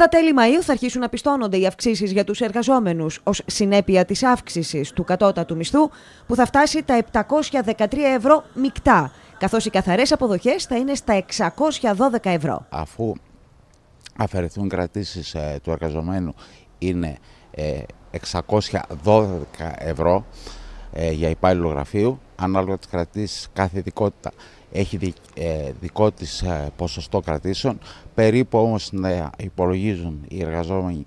Στα τέλη Μαΐου θα αρχίσουν να πιστώνονται οι αυξήσεις για τους εργαζόμενους ως συνέπεια της αύξησης του κατώτατου μισθού που θα φτάσει τα 713 ευρώ μεικτά, καθώς οι καθαρές αποδοχές θα είναι στα 612 ευρώ. Αφού αφαιρεθούν κρατήσεις ε, του εργαζομένου είναι 612 ε, ευρώ, ε, για υπάλληλο γραφείου, ανάλογα τις κρατήσεις κάθε ειδικότητα έχει ε, δικό της ε, ποσοστό κρατήσεων, περίπου όμως να υπολογίζουν οι εργαζόμενοι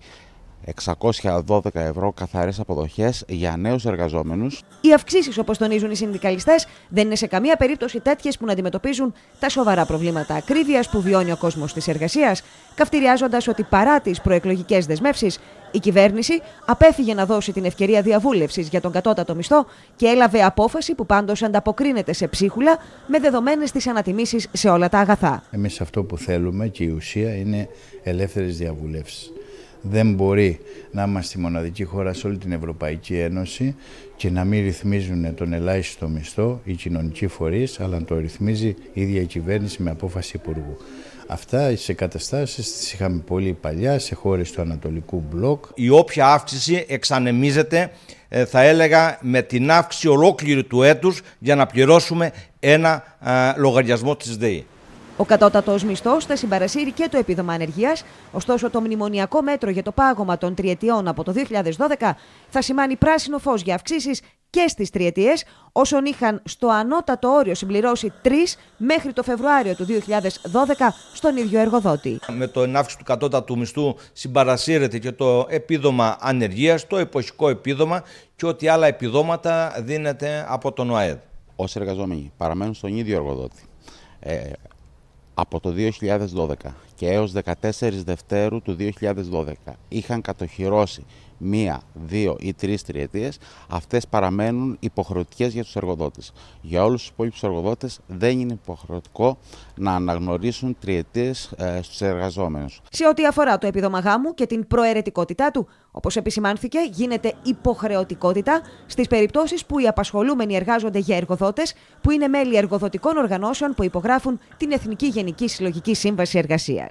612 ευρώ καθαρές αποδοχές για νέους εργαζόμενους. Οι αυξήσεις, όπως τονίζουν οι συνδικαλιστές, δεν είναι σε καμία περίπτωση τέτοιες που να αντιμετωπίζουν τα σοβαρά προβλήματα ακρίβειας που βιώνει ο κόσμος της εργασίας, καυτηριάζοντας ότι παρά τις προεκλογικές δεσμεύσεις, η κυβέρνηση απέφυγε να δώσει την ευκαιρία διαβούλευσης για τον κατώτατο μισθό και έλαβε απόφαση που πάντως ανταποκρίνεται σε ψίχουλα με δεδομένες τις ανατιμήσεις σε όλα τα αγαθά. Εμείς αυτό που θέλουμε και η ουσία είναι ελεύθερες διαβουλεύσεις δεν μπορεί να είμαστε η μοναδική χώρα σε όλη την Ευρωπαϊκή Ένωση και να μην ρυθμίζουν τον ελάχιστο μισθό οι κοινωνικοί φορείς, αλλά να το ρυθμίζει η ίδια η κυβέρνηση με απόφαση υπουργού. Αυτά σε καταστάσεις τις είχαμε πολύ παλιά σε χώρες του Ανατολικού Μπλοκ. Η όποια αύξηση εξανεμίζεται ε, θα έλεγα με την αύξηση ολόκληρη του έτους για να πληρώσουμε ένα ε, λογαριασμό της ΔΕΗ. Ο κατώτατος μισθός θα συμπαρασύρει και το επίδομα ανεργίας, ωστόσο το μνημονιακό μέτρο για το πάγωμα των τριετιών από το 2012 θα σημάνει πράσινο φως για αυξήσεις και στις τριετίες, όσων είχαν στο ανώτατο όριο συμπληρώσει τρεις μέχρι το Φεβρουάριο του 2012 στον ίδιο εργοδότη. Με το ενάυξη του κατώτατου μισθού συμπαρασύρεται και το επίδομα ανεργίας, το εποχικό επίδομα και ό,τι άλλα επιδόματα δίνεται από τον ΟΑΕΔ. Όσοι εργαζόμενοι παραμένουν στον ίδιο εργοδότη, ε, από το 2012 και έως 14 Δευτέρου του 2012 είχαν κατοχυρώσει μία, δύο ή τρεις τριετίες, αυτές παραμένουν υποχρεωτικές για τους εργοδότες. Για όλους τους υπόλοιπους εργοδότες δεν είναι υποχρεωτικό να αναγνωρίσουν τριετίες ε, στους εργαζόμενους. Σε ό,τι αφορά το επίδομα γάμου και την προαιρετικότητά του, όπως επισημάνθηκε, γίνεται υποχρεωτικότητα στις περιπτώσεις που οι απασχολούμενοι εργάζονται για εργοδότες που είναι μέλη εργοδοτικών οργανώσεων που υπογράφουν την Εθνική Γενική Συλλογική Σύμβαση Εργασίας.